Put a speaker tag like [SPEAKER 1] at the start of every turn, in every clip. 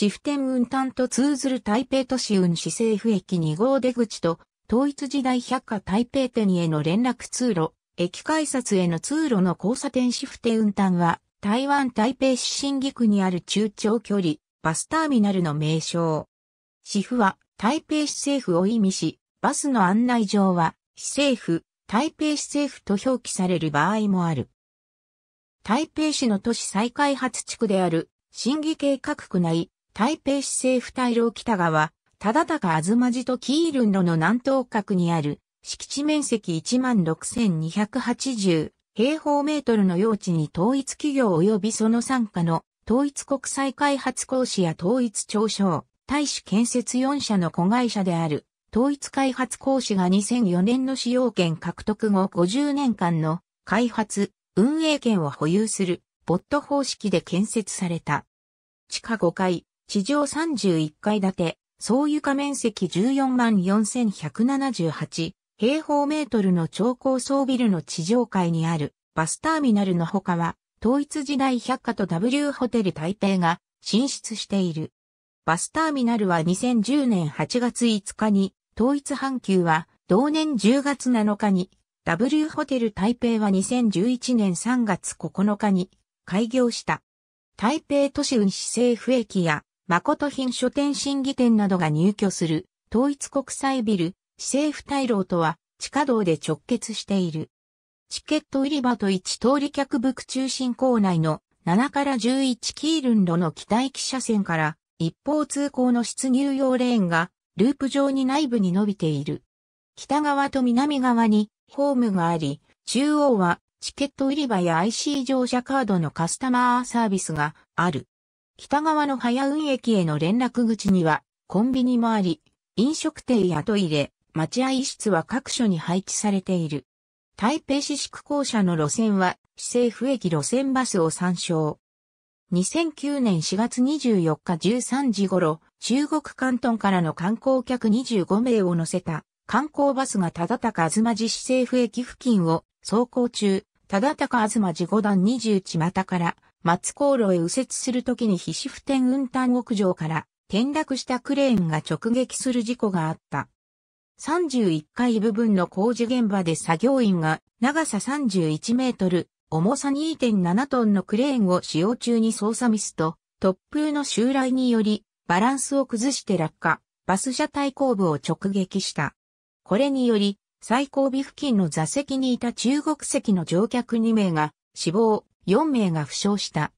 [SPEAKER 1] シフテン運端と通ずる台北都市運市政府駅2号出口と、統一時代百貨台北店への連絡通路、駅改札への通路の交差点シフテン運端は、台湾台北市新義区にある中長距離、バスターミナルの名称。市府は、台北市政府を意味し、バスの案内状は、市政府、台北市政府と表記される場合もある。台北市の都市再開発地区である、審議計画区内、台北市政府大老北側、忠高あずまじとキールンロの南東角にある、敷地面積16,280平方メートルの用地に統一企業及びその参加の統一国際開発公司や統一庁所、大使建設4社の子会社である、統一開発公司が2004年の使用権獲得後50年間の開発、運営権を保有する、ボット方式で建設された。地下5階、地上31階建て、総床面積14万4178平方メートルの超高層ビルの地上階にあるバスターミナルの他は、統一時代百貨と W ホテル台北が進出している。バスターミナルは2010年8月5日に、統一阪急は同年10月7日に、W ホテル台北は2011年3月9日に開業した。台北都市運市政府駅や誠品書店審議店などが入居する統一国際ビル、市政府大楼とは地下道で直結している。チケット売り場と一通り客部中心構内の7から11キールン路の北行き車線から一方通行の出入用レーンがループ状に内部に伸びている。北側と南側にホームがあり、中央はチケット売り場や IC 乗車カードのカスタマーサービスがある。北側の早運駅への連絡口にはコンビニもあり、飲食店やトイレ、待合室は各所に配置されている。台北市宿校舎の路線は市政府駅路線バスを参照。2009年4月24日13時頃、中国関東からの観光客25名を乗せた観光バスが忠高あずまじ市政府駅付近を走行中、忠高あずまじ5段20地股から松航路へ右折するときに皮脂普天運搬屋上から転落したクレーンが直撃する事故があった。31階部分の工事現場で作業員が長さ31メートル、重さ2.7トンのクレーンを使用中に操作ミスと突風の襲来によりバランスを崩して落下、バス車体後部を直撃した。これにより最後尾付近の座席にいた中国籍の乗客2名が死亡、4名が負傷した。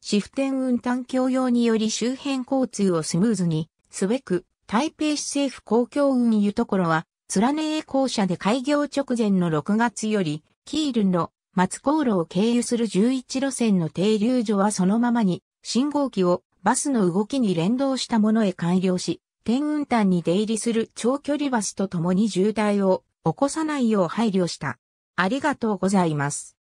[SPEAKER 1] シフテン運搬強用により周辺交通をスムーズに、すべく、台北市政府公共運輸ところは、貫ね栄校舎で開業直前の6月より、キールンの松航路を経由する11路線の停留所はそのままに、信号機をバスの動きに連動したものへ改良し、天運端に出入りする長距離バスと共に渋滞を起こさないよう配慮した。ありがとうございます。